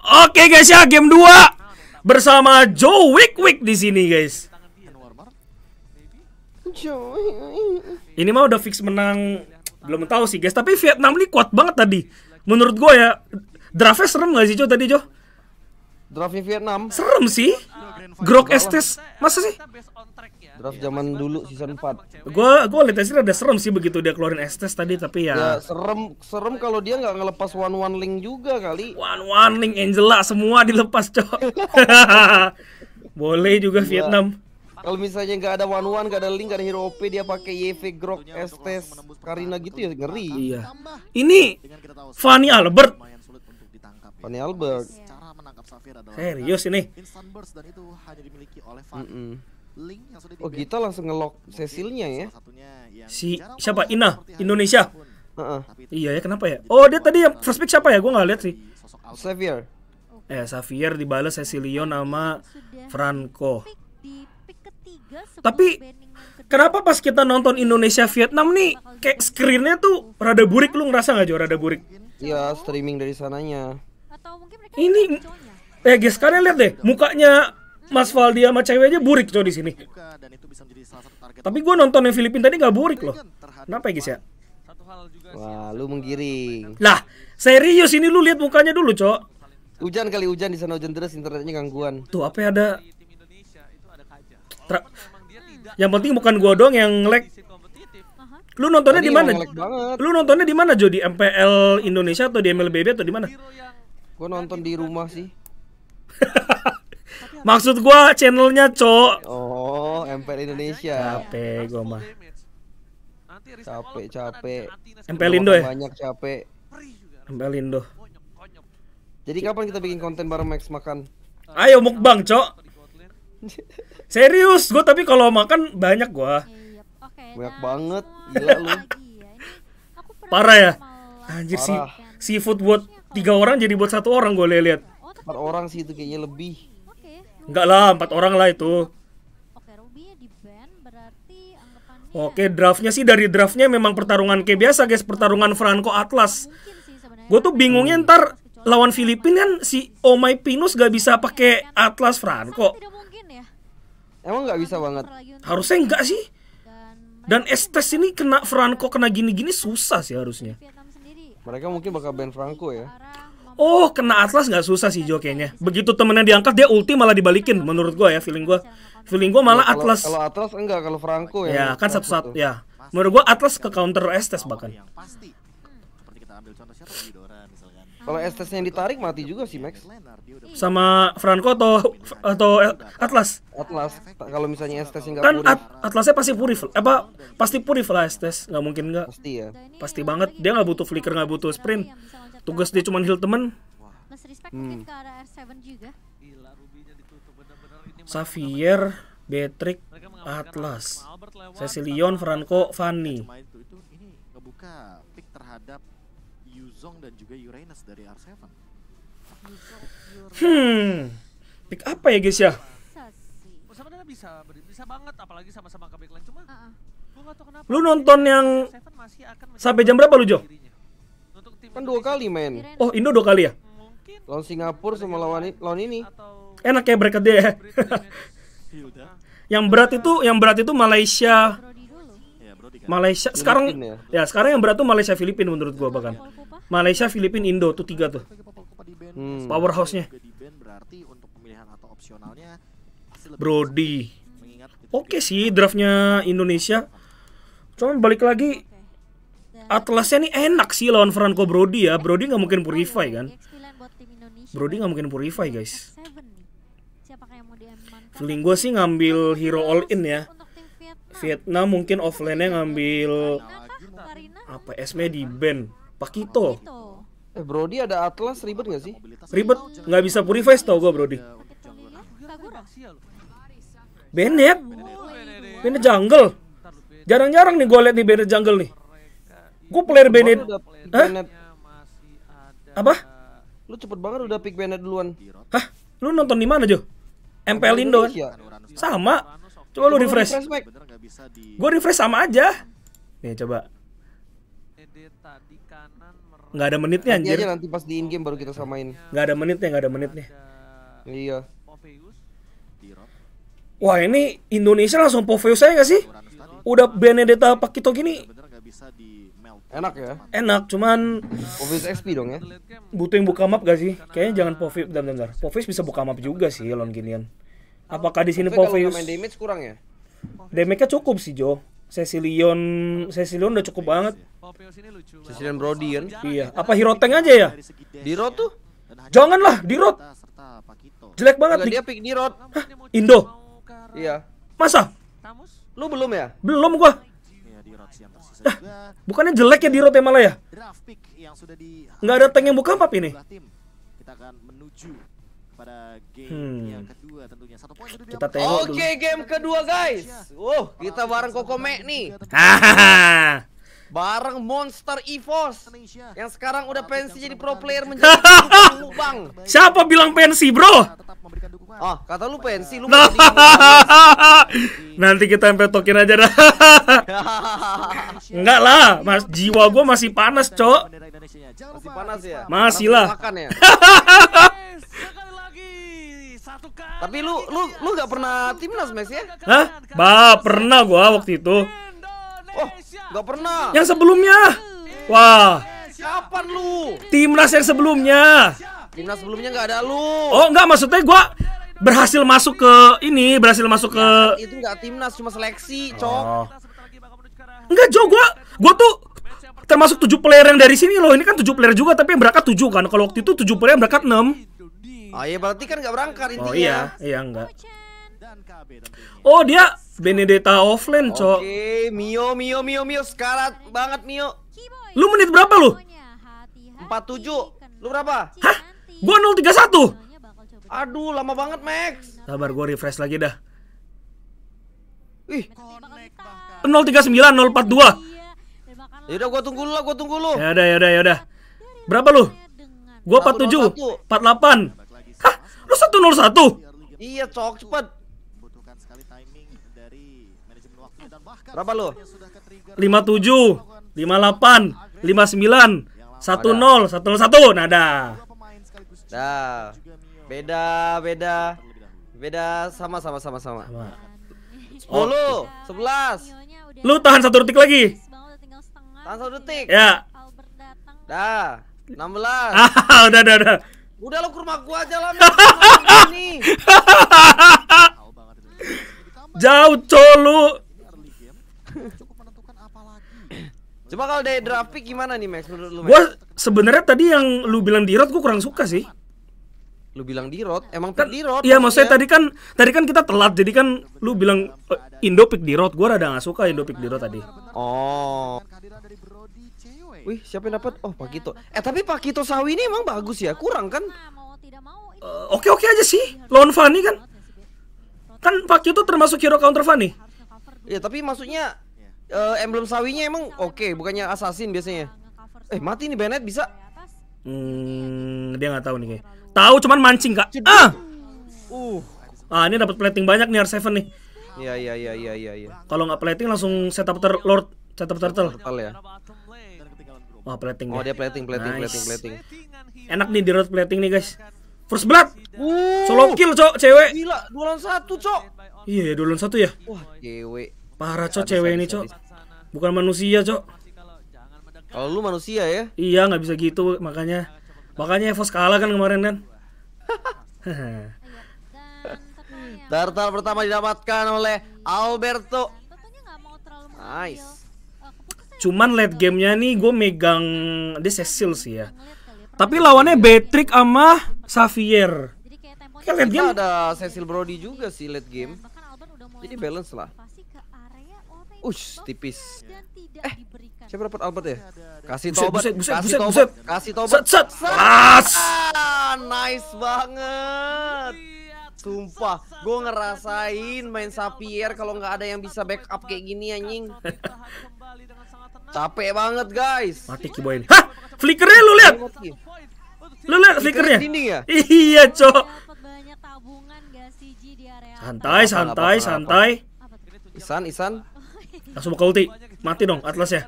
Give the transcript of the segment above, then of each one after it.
Oke guys ya, game 2 bersama Joe Wick Wick di sini guys. Ini mah udah fix menang belum tahu sih guys, tapi Vietnam ini kuat banget tadi. Menurut gue ya, draftnya serem gak sih Joe tadi Joe. Draftnya Vietnam. Serem sih. Grok Estes, masa sih? Draft iya, zaman dulu season 4. Gua gua lihat sih ada serem sih begitu dia keluarin Estes tadi tapi ya. ya serem serem kalau dia nggak ngelepas one one link juga kali. One one link Angela semua dilepas, Cok. Boleh juga ya. Vietnam. Kalau misalnya nggak ada one one, nggak ada link, nggak ada hero OP, dia pakai YV, Grok, Estes, Karina gitu ya ngeri. Iya. Ini ya. Fanny Albert. Fanny Albert. Serius ini. Instant Mm -mm link yang sudah Oh, kita langsung ngelok Cecilnya ya. Si siapa? Ina Indonesia. Uh -uh. Iya ya, kenapa ya? Oh, dia tadi yang first pick siapa ya? Gua nggak lihat sih. Xavier. Eh, Xavier dibalas Cecilio nama Franco. Tapi kenapa pas kita nonton Indonesia Vietnam nih kayak screennya tuh rada burik lu ngerasa nggak Jo rada burik? Iya streaming dari sananya. Ini eh guys kalian lihat deh mukanya Mas Valdi sama ceweknya burik coy di sini. Tapi gue nonton yang Filipin tadi nggak burik loh. Kenapa ya guys ya? Wah, lu menggiring. Lah, serius ini lu lihat mukanya dulu, Cok. Hujan kali hujan di sana hujan deras internetnya gangguan. Tuh, apa ada Tra... Yang penting bukan gua doang yang lag. Lu nontonnya di mana? Lu nontonnya di mana, Jo? Di MPL Indonesia atau di MLBB atau di mana? Gua nonton di rumah gitu. sih. Maksud gua channelnya, Cok. Oh, MPL Indonesia. Capek gua mah. Capek, capek. MPL Indo ya? Banyak capek. MPL Indo. Jadi kapan kita bikin konten bareng Max makan? Ayo mukbang, Cok. Serius, gua tapi kalau makan banyak gua. Iya, banyak banget, nah, gila lu. Ya Parah ya? Anjir sih, seafood buat tiga orang jadi buat satu orang gue lihat. Oh, Empat orang sih itu kayaknya lebih. Enggak lah, empat orang lah itu. Oke, Ruby di band berarti anggapannya Oke, draftnya sih dari draftnya memang pertarungan kayak biasa, guys, pertarungan Franco Atlas. Gue tuh bingungnya ntar lawan Filipina kan si Omai Pinus gak bisa iya, pakai iya, iya. Atlas Franco. Ya. Emang gak bisa banget. Harusnya enggak sih. Dan Estes ini kena Franco kena gini-gini susah sih harusnya. Mereka mungkin bakal ban Franco ya. Oh, kena Atlas nggak susah sih Jo kayaknya. Begitu temennya diangkat dia ulti malah dibalikin menurut gua ya feeling gua. Feeling gua malah ya, Atlas. Kalau Atlas enggak, kalau Franco ya. Ya, kan satu-satu ya. Menurut gua Atlas ke counter Estes bahkan. pasti. Seperti kita ambil contoh siapa Doran kalau Estes yang ditarik mati juga sih Max. Sama Franco atau atau Atlas. Atlas. Kalau misalnya Estes yang kan At Atlasnya pasti purif. Apa pasti purif lah Estes. Nggak mungkin nggak. Pasti ya. Pasti banget. Dia nggak butuh flicker nggak butuh sprint. Tugas dia cuma heal temen. Hmm. Xavier, Beatrix, Atlas, Cecilion, Franco, Fanny. Yuzong dan juga Uranus dari R7. Hmm. Pick apa ya guys ya? Sebenarnya bisa oh, bisa banget apalagi sama-sama ke backline cuma Lu nonton yang sampai jam berapa lu, Jo? Kan dua kali, men. Oh, Indo dua kali ya? Lawan Singapura sama lawan lawan ini. Enak ya bracket dia. Ya? yang berat itu yang berat itu Malaysia. Ya, kan. Malaysia sekarang ya? ya sekarang yang berat itu Malaysia Filipina menurut gua bahkan. Malaysia, Filipina, Indo tuh tiga tuh. Hmm. Powerhouse-nya. Brody. Oke okay sih draftnya Indonesia. Cuman balik lagi Atlasnya nih enak sih lawan Franco Brody ya. Brody nggak mungkin purify kan. Brody nggak mungkin purify guys. Feeling gue sih ngambil hero all in ya. Vietnam mungkin offline-nya ngambil apa? Esme di band. Pakito. Eh Brody ada Atlas ribet gak sih? Ribet, nggak bisa purify tau gue Brody. Bennett, Bennett jungle. Jarang-jarang nih gue liat nih Bennett jungle nih. Gue player Bennett. Hah? Apa? Lu cepet banget udah pick Bennett duluan. Hah? Lu nonton di mana Jo? MPL Indo kan? Sama. Coba lu refresh. Gue refresh sama aja. Nih coba tadi nggak ada menitnya anjir aja nanti pas di in game baru kita samain nggak ada menitnya nggak ada menitnya iya wah ini Indonesia langsung Poveus saya gak sih udah Benedetta Pakito gini enak ya enak cuman poveus XP dong ya butuh yang buka map gak sih kayaknya jangan poveus dan bentar, bentar. bisa buka map juga sih lawan ginian apakah di sini Povis main damage kurang ya damage-nya cukup sih Jo Cecilion Cecilion udah cukup banget ya. Oh, Cecilian ini kan? Iya. Apa Hero Tank aja ya? Diro tuh? Janganlah, Diro. Jelek banget nih. Dia pick Diro. Indo. Iya. Masa? Lu belum ya? Belum gua. ah, bukannya jelek ya dirot ya malah ya? Nggak ada tank yang buka map ini. Kita akan menuju pada game hmm. yang kedua tentunya. kita tengok Oke, game kedua guys. Wow, iya. oh, kita bareng Kokome nih. Hahaha bareng Monster EVOS yang sekarang udah pensi jadi pro player menjadi lubang. Siapa bilang pensi, Bro? Oh, kata lu pensi, lu Nanti kita sampai tokin aja dah. Enggak lah, Mas, jiwa gua masih panas, Cok. Ya? Masih panas ya? Masih lah. Tapi lu lu lu nggak pernah timnas Mas ya? Hah? Bah, pernah gua waktu itu. Oh, Gak pernah. Yang sebelumnya. Wah. Siapa lu? Timnas yang sebelumnya. Timnas sebelumnya nggak ada lu. Oh nggak maksudnya gue berhasil masuk ke ini, berhasil masuk ke. Ya, itu nggak timnas cuma seleksi, cok. Oh. Enggak Jo, gue gue tuh termasuk tujuh player yang dari sini loh. Ini kan tujuh player juga tapi yang berangkat tujuh kan. Kalau waktu itu tujuh player yang berangkat enam. Oh iya berarti kan nggak berangkat oh, intinya. Oh iya, iya enggak. Oh dia Benedetta offline, Cok. Oke, okay, Mio, Mio, Mio, Mio, sekarat banget Mio. Lu menit berapa lu? 47. Lu berapa? Hah? Gua 031. Aduh, lama banget, Max. Sabar, gua refresh lagi dah. Ih. 039 042. Ya udah gua tunggu lu lah, gua tunggu lu. Ya udah, ya udah, ya udah. Berapa lu? Gua 47, 48. Hah? Lu 101? Iya, cok, cepet. Berapa lo? 57, 58, 59, 10, 101. Nah, dah. Dah. Beda, beda. Beda sama sama sama sama. Sepuluh, oh. sebelas. Lu tahan satu detik lagi. Tahan satu detik. Ya. Dah. 16. Ah, udah, udah, udah. Udah lo ke rumah gua aja lah. Jauh colo cukup menentukan apa coba kalau dari draft pick gimana nih Max menurut lu Gua sebenarnya tadi yang lu bilang di road gua kurang suka sih lu bilang di road emang kan, di road iya maksudnya tadi kan tadi kan kita telat jadi kan lu bilang uh, Indo pick di road gua rada nggak suka Indo pick di road tadi oh wih siapa yang dapat oh Pakito eh tapi Pakito Sawi ini emang bagus ya kurang kan oke uh, oke okay -okay aja sih lawan Fanny kan kan Pakito termasuk hero counter Fanny. Ya tapi maksudnya yeah. Iya. uh, emblem sawinya emang oke, okay, bukannya assassin biasanya. Ya? Eh mati nih Bennett bisa. Hmm, dia nggak tahu nih Tahu cuman mancing kak. Ah. Uh. Ah ini dapat plating banyak nih R7 nih. Iya iya iya iya iya. Ya. Kalau nggak plating langsung setup turtle. ter Lord setup turtle. Turtle ya. Wah plating. Oh ya. dia plating plating nice. plating plating. Enak nih di road plating nih guys. First blood. Uh. Solo kill cok cewek. Gila dua lawan satu cok. Iya dua lawan satu ya. Wah cewek. Parah, Cok, cewek ini, Cok. Bukan manusia, Cok. Kalau lu manusia ya? Iya, nggak bisa gitu makanya. Makanya Evos kalah kan kemarin kan. Tartal pertama didapatkan oleh Alberto. Nice. Cuman late gamenya nih gue megang dia Cecil sih ya. Tapi lawannya Beatrix sama Xavier. Kayak late Kita ada Cecil Brody juga sih late game. Jadi balance lah. Ush, tipis. Eh, siapa Robert Albert ya? Kasih tobat, kasih tobat, kasih tobat. Set, set. Ah, nice banget. Sumpah, gue ngerasain main Sapier kalau nggak ada yang bisa backup kayak gini anjing. Capek banget guys. Mati kiboy ini. Hah, flickernya lu lihat. Lu lihat flickernya. Ya? Iya, cok. Santai, santai, santai. Isan, Isan. Langsung buka ulti. Mati dong Atlas ya.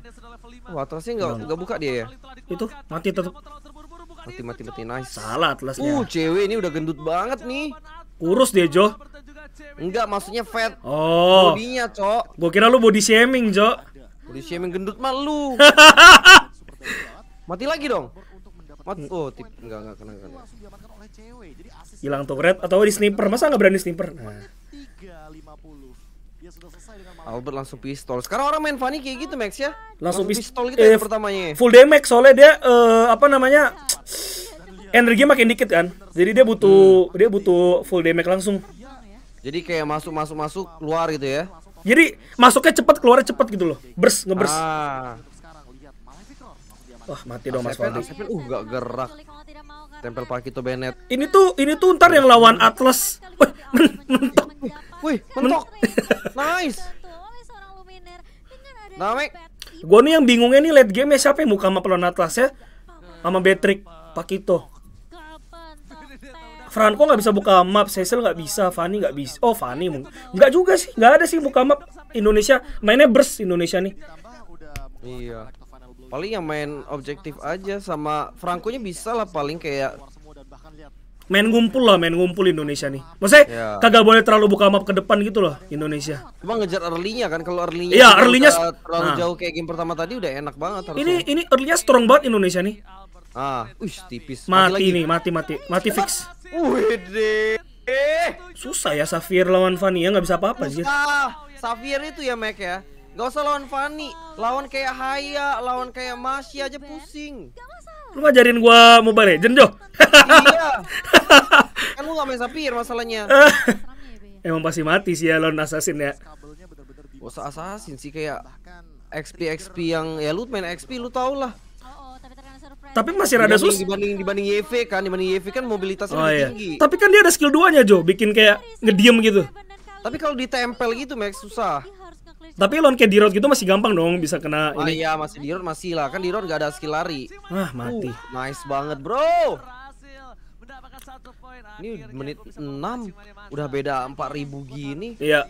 Oh, Atlasnya nggak nggak buka dia ya? Itu mati tetap. Mati mati mati nice. Salah Atlasnya. Uh cewek ini udah gendut banget nih. Kurus dia Jo. Enggak maksudnya fat. Oh. Bodinya cok. gua kira lu body shaming Jo. Body shaming gendut mah lu. mati lagi dong. mati. oh, tip, enggak, enggak kena, kena. Hilang tuh red atau di sniper, masa nggak berani sniper? Nah. Albert langsung pistol. Sekarang orang main Fanny kayak gitu Max ya. Langsung, langsung pistol gitu eh, ya pertamanya. Full damage soalnya dia uh, apa namanya? Energi makin dikit kan. Jadi dia butuh hmm. dia butuh full damage langsung. Jadi kayak masuk masuk masuk keluar gitu ya. Jadi masuknya cepat keluarnya cepat gitu loh. Bers ngebers. Ah. Wah, mati dong Mas Fadi. Uh, gak gerak. Tempel Pakito Bennett. Ini tuh ini tuh ntar yang lawan Atlas. Wih, mentok. Wih, kan mentok. nice. Oh, Namek. Kan nah, Gue nih yang bingungnya nih late game ya siapa yang muka sama pelon atas ya? Sama Patrick Pakito. Franco nggak bisa buka map, Cecil nggak bisa, Fanny nggak bisa. Oh Fanny mungkin nggak juga sih, nggak ada sih buka map Indonesia. Mainnya bers Indonesia nih. Iya. Paling yang main objektif aja sama Franco nya bisa lah paling kayak main ngumpul lah main ngumpul Indonesia nih maksudnya yeah. kagak boleh terlalu buka map ke depan gitu loh Indonesia cuma ngejar early-nya kan kalau early-nya iya yeah, early terlalu nah. jauh kayak game pertama tadi udah enak banget harusnya. ini ini early-nya strong banget Indonesia nih ah uish tipis mati, mati nih mati mati mati fix Wih susah ya Safir lawan ya nggak bisa apa-apa sih Safir itu ya Mac ya Gak usah lawan Fanny, lawan kayak Haya, lawan kayak Masya aja pusing. Lu ngajarin gua Mobile Legend, Jo? Iya. kan lu gak main Sapir masalahnya. Emang pasti mati sih ya lawan assassin ya. Gak usah oh, assassin sih kayak XP XP yang ya lu main XP lu tau lah. Tapi masih rada sus. Dibanding dibanding YV kan, dibanding YV kan mobilitasnya oh, lebih iya. tinggi. Tapi kan dia ada skill duanya Jo, bikin kayak ngediem gitu. Tapi kalau ditempel gitu Max susah. Tapi lawan kayak Dirot gitu masih gampang dong bisa kena ah, ini. iya masih Dirot masih lah. Kan Dirot gak ada skill lari. Ah, mati. Uh, nice banget, Bro. Ini menit 6 udah beda 4000 gini. Iya.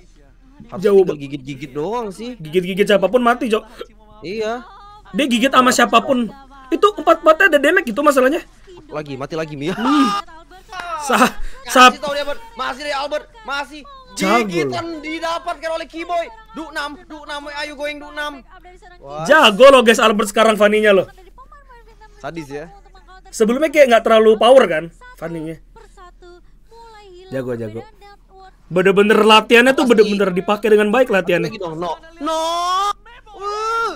Harus Jauh gigit-gigit doang sih. Gigit-gigit siapapun mati, Jok. Iya. Dia gigit sama siapapun. Itu empat-empatnya ada damage itu masalahnya. Lagi mati lagi Mia. Sah, sah. Masih tahu Masih dia, Albert. Masih jago gigitan didapatkan oleh Kiboy Duk 6 Duk 6 ayo going Duk 6 jago lo guys Albert sekarang Vaninya lo sadis ya sebelumnya kayak gak terlalu power kan Vaninya jago jago bener-bener latihannya tuh bener-bener dipakai dengan baik latihannya no no uh.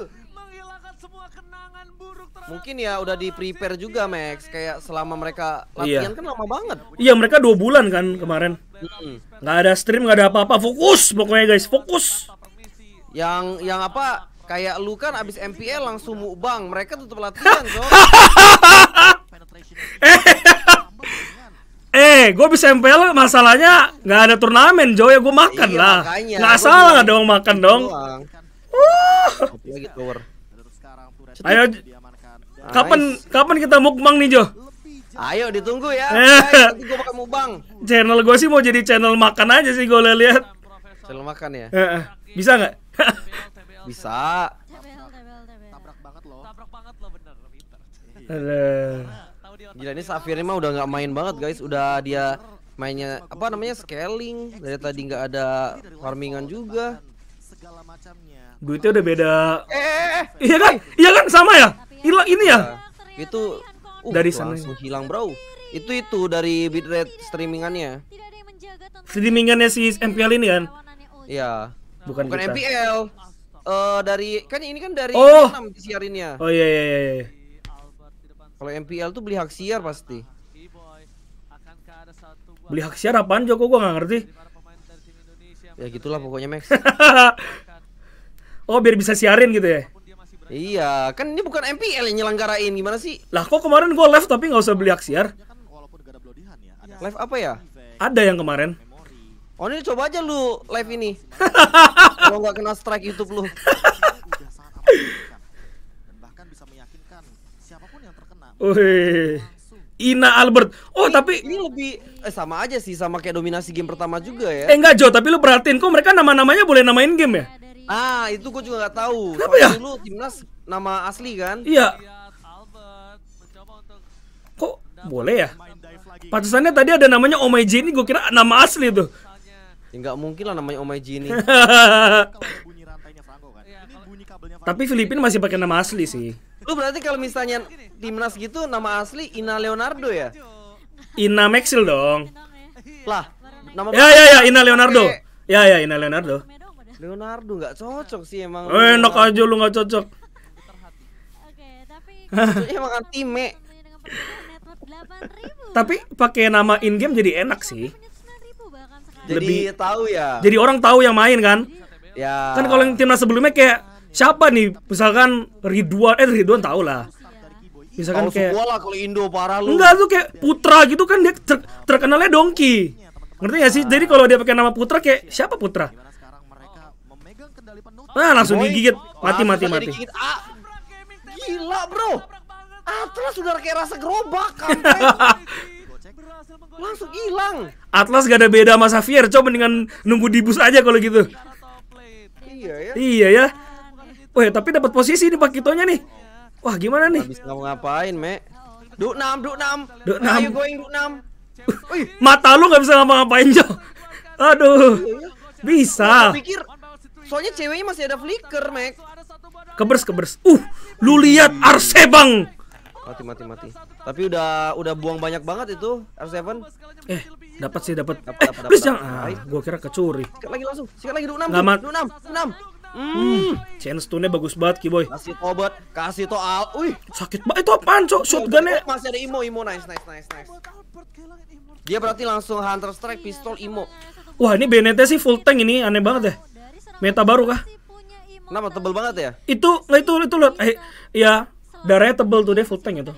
Mungkin ya udah di prepare juga Max kayak selama mereka iya. latihan iya. kan lama banget. Iya mereka dua bulan kan kemarin. Hmm. nggak ada stream nggak ada apa-apa fokus pokoknya guys fokus yang yang apa kayak lu kan abis MPL langsung mukbang mereka tutup latihan Eh, gue bisa MPL masalahnya nggak ada turnamen, Jo ya gue iya, makan iya, lah. Nggak salah dong makan gitu dong. Ayo, kapan kapan kita mukbang nih Jo? Ayo ditunggu ya. Nanti gue pakai mubang. Channel gue sih mau jadi channel makan aja sih gue lihat. Channel makan ya. Eh, eh. Bisa nggak? Bisa. Tabrak banget loh. Tabrak banget loh bener. Gila ini Safir mah udah nggak main banget guys, udah dia mainnya apa namanya scaling dari tadi nggak ada farmingan juga duitnya udah beda eh, eh iya kan iya kan sama ya hilang ini ya iya. itu uh, dari sana ya. hilang bro itu itu dari bitrate streamingannya streamingannya si MPL ini kan Ya, bukan, bukan MPL uh, eh, dari kan ini kan dari oh. siarinnya oh iya iya iya, iya. kalau MPL tuh beli hak siar pasti beli hak siar apaan Joko gua nggak ngerti ya gitulah pokoknya Max oh biar bisa siarin gitu ya Iya, kan ini bukan MPL yang nyelenggarain gimana sih? Lah kok kemarin gua live tapi nggak usah beli aksiar? Iya kan, ya. Live apa ya? Ada yang kemarin. Oh ini coba aja lu live ini. Kalau nggak kena strike YouTube lu. Wih. Ina Albert. Oh, ini, tapi ini lebih eh, sama aja sih sama kayak dominasi game pertama juga ya. Eh enggak Jo, tapi lu perhatiin kok mereka nama-namanya boleh namain game ya? Iya, Ah, itu gue juga gak tahu. Kenapa Soalnya ya? Dulu timnas nama asli kan? Iya. Kok boleh ya? Pantesannya tadi ada namanya Omai Jini, gue kira nama asli tuh. Ya nggak mungkin lah namanya Omai Jini. Tapi Filipina masih pakai nama asli sih. Lu berarti kalau misalnya timnas gitu nama asli Ina Leonardo ya? Ina Maxil dong. Lah, nama Ya ya ya Ina Leonardo. Ya ya Ina Leonardo. Leonardo nggak cocok sih emang. Eh, enak aja lu nggak cocok. Oke, tapi iya, emang anime. Tapi pakai nama in game jadi enak sih. Jadi Lebih, tahu ya. Jadi orang tahu yang main kan? Ya. Kan kalau yang timnas sebelumnya kayak siapa nih? Misalkan Ridwan, eh Ridwan tau lah. Misalkan kalo kayak lah kalau Indo parah lu. Enggak tuh kayak Putra gitu kan dia terkenalnya Dongki. Ngerti gak sih? Jadi kalau dia pakai nama Putra kayak siapa Putra? Nah, langsung Boy. digigit. Mati mati mati. Ah, gila, Bro. Atlas sudah kayak rasa gerobak Langsung hilang. Atlas gak ada beda sama Xavier. Coba dengan nunggu di bus aja kalau gitu. Iya ya. Iya ya. Wah, tapi dapat posisi nih Pak Kitonya nih. Wah, gimana nih? Habis mau ngapain, Me? Duk 6, duk 6. Duk 6. Ayo going duk 6. Mata lu gak bisa ngapa-ngapain, Jo. Aduh. Iya, iya. Bisa. Gua pikir Soalnya ceweknya masih ada flicker, Mac. Kebers, kebers. Uh, lu lihat R7. Mati, mati, mati. Tapi udah udah buang banyak banget itu R7. Eh, dapat sih dapat. Eh, dapet, please dapet, jangan. Dapet. Ah, gua kira kecuri. Sikat lagi langsung. Sikat lagi 26. enam enam 26. 26. Hmm, chain stunnya bagus banget, Kiboy. Kasih tobat, kasih to al. Ah, wih, sakit banget itu apaan, Cok? Shotgunnya oh, Masih ada imo, imo nice, nice, nice, nice. Dia berarti langsung Hunter Strike, pistol, imo. Wah, ini benetnya sih full tank ini, aneh banget deh. Ya. Meta baru kah? Kenapa tebel banget ya? Itu, nggak itu itu loh. Eh, ya darahnya tebel tuh deh, full tank itu.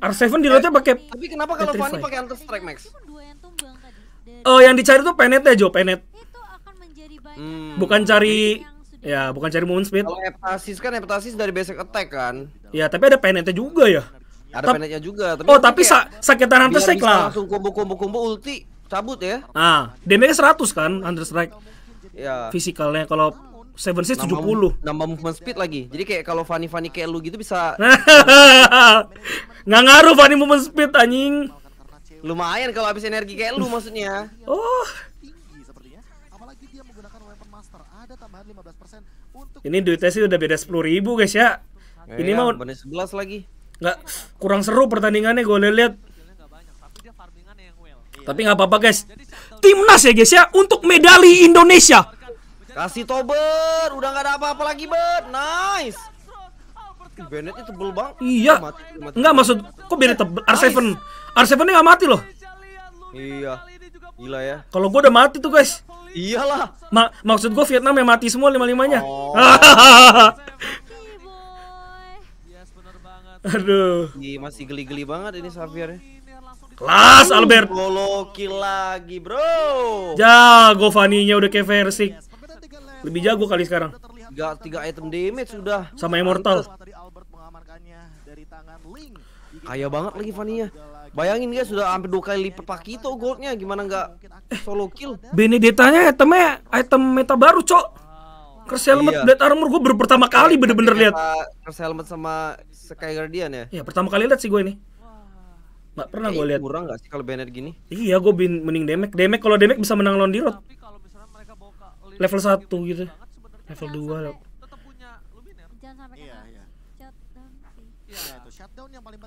R7 di loadnya pakai Tapi kenapa kalau Fanny pakai Hunter Strike Max? Oh, yang dicari tuh penet ya, Jo, penet. Hmm. Bukan cari ya, bukan cari moon speed. Kalau Eptasis kan Eptasis dari basic attack kan. Ya, tapi ada penetnya juga ya. Ada Ta penetnya juga, tapi Oh, tapi sa sakitan Hunter Strike lah. Langsung kumbu kumbu ulti cabut ya. Ah, damage 100 kan Hunter Strike ya. Fisikalnya kalau Seven Six tujuh puluh. Nambah movement speed lagi. Jadi kayak kalau Fanny Fanny kayak lu gitu bisa. Nggak ngaruh Fanny movement speed anjing. Lumayan kalau habis energi kayak lu maksudnya. Oh. Ini duitnya sih udah beda sepuluh ribu guys ya. Eh, ini ya, mau sebelas lagi. Nggak kurang seru pertandingannya gue lihat. Tapi nggak apa-apa guys timnas ya guys ya untuk medali Indonesia. Kasih tober, udah nggak ada apa-apa lagi bet, nice. itu tebel bang. Iya. Enggak maksud, kok Benet tebel? R7, R7 ini nggak mati loh. Iya. Gila ya. Kalau gue udah mati tuh guys. Iyalah. Ma maksud gue Vietnam yang mati semua lima limanya. Oh. Aduh. Iya masih geli-geli banget ini Xavier ya. Kelas uh, Albert. Goloki lagi, Bro. Jago Vaninya udah kayak versi. Lebih jago kali sekarang. Tiga, tiga item damage sudah. Sama Immortal. Kaya banget lagi Fania. Bayangin guys sudah hampir dua kali lipat Pakito goldnya gimana nggak solo kill. Benedetanya itemnya item meta baru, Cok. Curse iya. Helmet iya. Blade Armor gue baru pertama kali bener-bener lihat. Curse Helmet sama Sky Guardian ya? Iya, pertama kali lihat sih gue ini. Gak pernah gue lihat. Kurang gak sih kalau banner gini? Iya, gue bin mending damage. Damage kalau damage bisa menang lawan Dirot. Level satu gitu. Level 2 iya, iya. iya,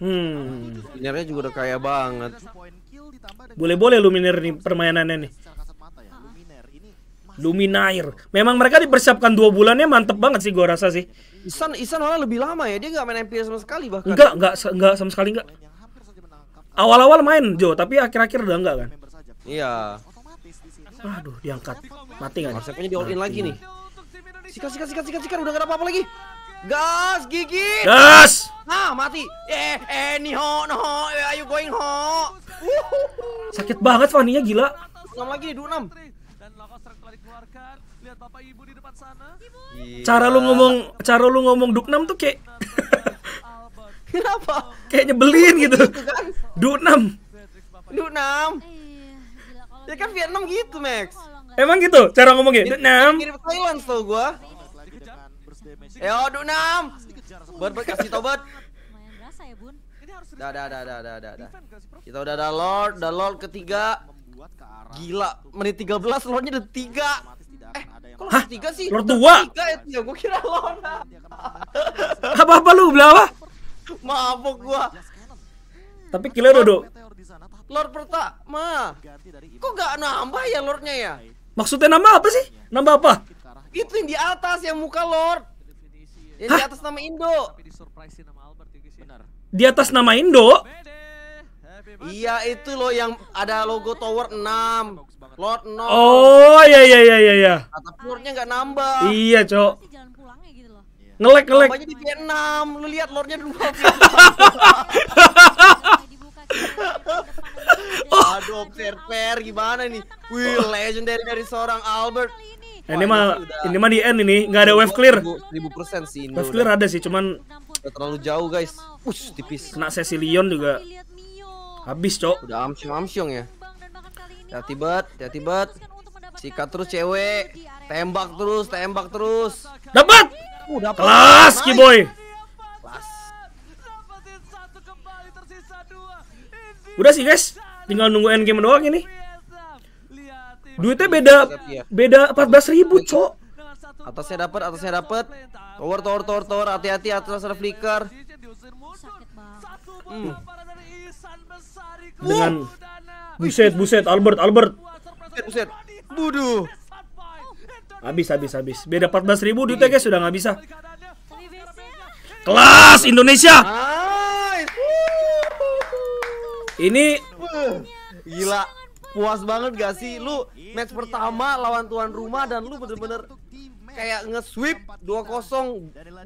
Hmm. Luminernya juga udah kaya banget. Boleh-boleh Luminer nih permainannya nih. Ya. Luminair. Memang mereka dipersiapkan dua bulannya mantep banget sih gua rasa sih. Isan Isan malah lebih lama ya. Dia nggak main MPL sama sekali bahkan. Enggak, enggak enggak sama sekali enggak. Awal-awal main Jo, tapi akhir-akhir udah enggak kan? Iya. Aduh, diangkat. Mati kan? Harusnya punya di all in lagi nih. Sikat, sikat, sikat, sikat, sikat. Udah gak ada apa-apa lagi. Gas, gigi. Gas. Nah, mati. Eh, eh, nih ho, no ho, eh, are you going ho? Sakit banget Faninya gila. 6 lagi nih, 26. Cara lu ngomong, cara lu ngomong Duknam tuh kayak Kenapa? Kayak nyebelin gitu. Du-6. Gitu kan? Du-6. Iya, ya kan Vietnam gitu, Max. Emang gitu cara ngomongnya? Du-6. Mirip silence tau gua. Eh Du-6. Buat kasih tobat. Ya, dah, dah, dah, dah, dah, dah. Kita udah ada Lord, ada Lord ketiga. Gila, menit 13 Lordnya udah 3. Eh, kok Lord sih? Lord 2? ya, gua kira Lord. Apa-apa lu, belah apa? Mabok gua. Tapi gila Dodo. Lord pertama. Kok gak nambah ya Lordnya ya? Maksudnya nambah apa sih? Nambah apa? Itu yang di atas yang muka Lord. Yang di atas nama Indo. Di atas nama Indo? Iya itu loh yang ada logo tower 6 Lord 0 Oh iya, iya iya iya iya nah, Tapi Lordnya nggak nambah Iya cok Ngelek ngelek. Lombanya di Vietnam, lu lihat lornya dulu. Aduh, observer gimana nih? Wih, legendary dari seorang Albert. Wah, ini mah ini mah di end ini, nggak ada wave clear. 1000% sih ini. Wave clear ada sih, cuman terlalu jauh, guys. Ush, tipis. Kena Cecilion juga. Habis, Cok. Udah amsyong-amsyong ya. Hati-hati, Bet. Hati-hati, Sikat terus cewek. Tembak terus, tembak terus. Dapat. Aku Kelas, Kiboy. Kelas. Udah sih, guys. Tinggal nunggu end game doang ini. Duitnya beda beda 14 ribu, Cok. saya dapat, atas saya dapat. Tower, tower, tower, tower. Hati-hati atas ada flicker. Hmm. Dengan buset, buset, Albert, Albert. Buset, buset. Buduh. Habis, habis, habis. Beda 14 ribu duitnya guys, sudah nggak bisa. Ya? Kelas Indonesia. Ini gila puas banget gak sih lu match pertama lawan tuan rumah dan lu bener-bener kayak nge-sweep 2-0